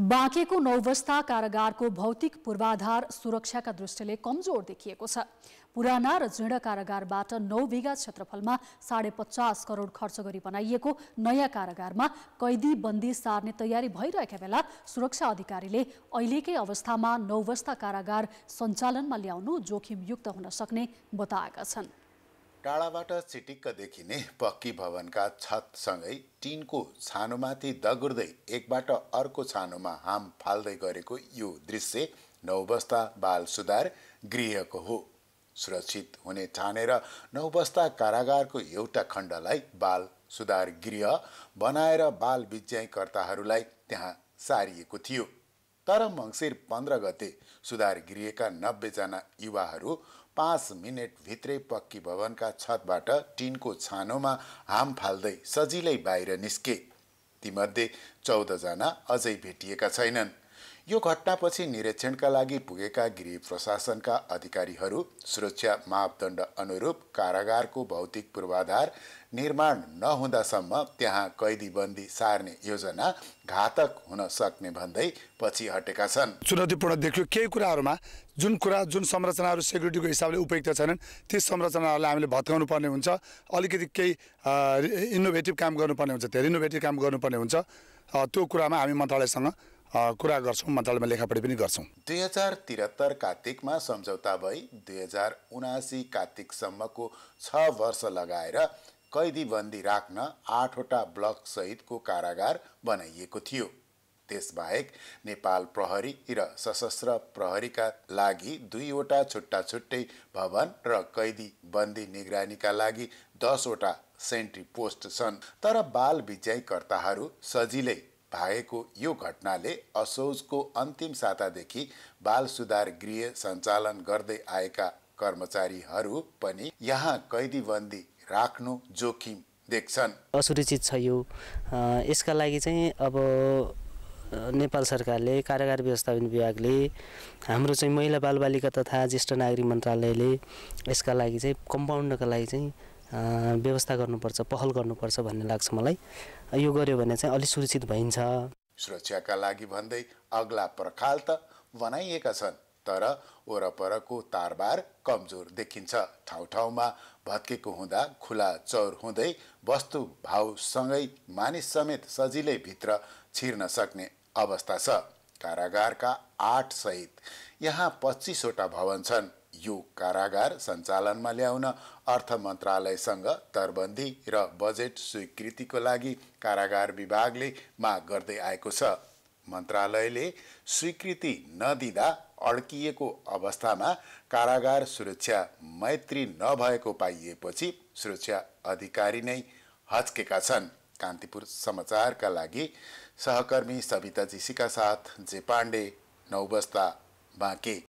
बाँकेको नौवस्था कारागारको भौतिक पूर्वाधार सुरक्षाका दृष्टिले कमजोर देखिएको छ पुराना र जीर्ण कारागारबाट नौ बिघा क्षेत्रफलमा साढे पचास करोड खर्च गरी बनाइएको नयाँ कारागारमा कैदी बन्दी सार्ने तयारी भइरहेका बेला सुरक्षा अधिकारीले अहिलेकै अवस्थामा नौवस्था कारागार सञ्चालनमा ल्याउनु जोखिमयुक्त हुन सक्ने बताएका छन् टाढाबाट चिटिक्क देखिने पक्की भवनका छतसँगै टिनको छानोमाथि दगुर्दै एकबाट अर्को छानोमा हाम फाल्दै गरेको यो दृश्य नौबस्ता बाल सुधार गृहको हो सुरक्षित हुने ठानेर नौबस्ता कारागारको एउटा खण्डलाई बाल सुधार गृह बनाएर बाल विज्ञकर्ताहरूलाई त्यहाँ सारिएको थियो तर मङ्सिर पन्ध्र गते सुधार गिरिएका नब्बेजना युवाहरू पाँच मिनटभित्रै पक्की भवनका छतबाट टिनको छानोमा हाम फाल्दै सजिलै बाहिर निस्के तीमध्ये चौधजना अझै भेटिएका छैनन् यो घटनापछि निरीक्षणका लागि पुगेका गृह प्रशासनका अधिकारीहरू सुरक्षा मापदण्ड अनुरूप कारागारको भौतिक पूर्वाधार निर्माण नहुँदासम्म त्यहाँ कैदीबन्दी सार्ने योजना घातक हुन सक्ने भन्दै पछि हटेका छन् चुनौतीपूर्ण देखियो केही कुराहरूमा जुन कुरा जुन संरचनाहरू सेक्युरिटीको हिसाबले उपयुक्त छैनन् ती संरचनाहरूलाई हामीले भत्काउनु पर्ने हुन्छ अलिकति केही इनोभेटिभ काम गर्नुपर्ने हुन्छ धेरै इनोभेटिभ काम गर्नुपर्ने हुन्छ त्यो कुरामा हामी मन्त्रालयसँग कुरा गर्छौँ मन्त्रालयमा लेखापढी पनि गर्छौँ दुई हजार त्रिहत्तर कार्तिकमा सम्झौता भई दुई हजार उनासी कार्तिकसम्मको छ वर्ष लगाएर कैदीबन्दी राख्न आठवटा ब्लकसहितको कारागार बनाइएको थियो त्यसबाहेक नेपाल प्रहरी र सशस्त्र प्रहरीका लागि दुईवटा छुट्टा छुट्टै भवन र कैदी बन्दी निगरानीका लागि दसवटा सेन्ट्री पोस्ट छन् तर बाल विजयकर्ताहरू सजिलै भएको यो घटनाले असोजको अन्तिम सातादेखि बाल सुधार गृह सञ्चालन गर्दै आएका कर्मचारीहरू पनि यहाँ कैदीबन्दी राख्नु जोखिम देख्छन् असुरक्षित छ यो यसका लागि चाहिँ अब नेपाल सरकारले कारागार व्यवस्थापन विभागले हाम्रो चाहिँ महिला बालबालिका तथा ज्येष्ठ नागरिक मन्त्रालयले यसका लागि चाहिँ कम्पाउन्डका लागि चाहिँ व्यवस्था गर्नुपर्छ पहल गर्नुपर्छ भन्ने लाग्छ मलाई यो गर्यो भने चाहिँ अलिक सुरक्षित भइन्छ सुरक्षाका लागि भन्दै अग्ला पर्खाल त बनाइएका छन् तर वरपरको तारबार कमजोर देखिन्छ ठाउँ ठाउँमा भत्केको हुँदा खुला चौर हुँदै वस्तु भावसँगै मानिस समेत सजिलै भित्र छिर्न सक्ने अवस्था छ कारागारका आठ सहित यहाँ पच्चिसवटा भवन छन् यो कारागार सञ्चालनमा ल्याउन अर्थ मन्त्रालयसँग तरबन्दी र बजेट स्वीकृतिको लागि कारागार विभागले माग गर्दै आएको छ मन्त्रालयले स्वीकृति नदिँदा अड्किएको अवस्थामा कारागार सुरक्षा मैत्री नभएको पाइएपछि सुरक्षा अधिकारी नै हच्केका छन् कान्तिपुर समाचारका लागि सहकर्मी सविता सिका साथ जे पाण्डे नौबस्ता बाँके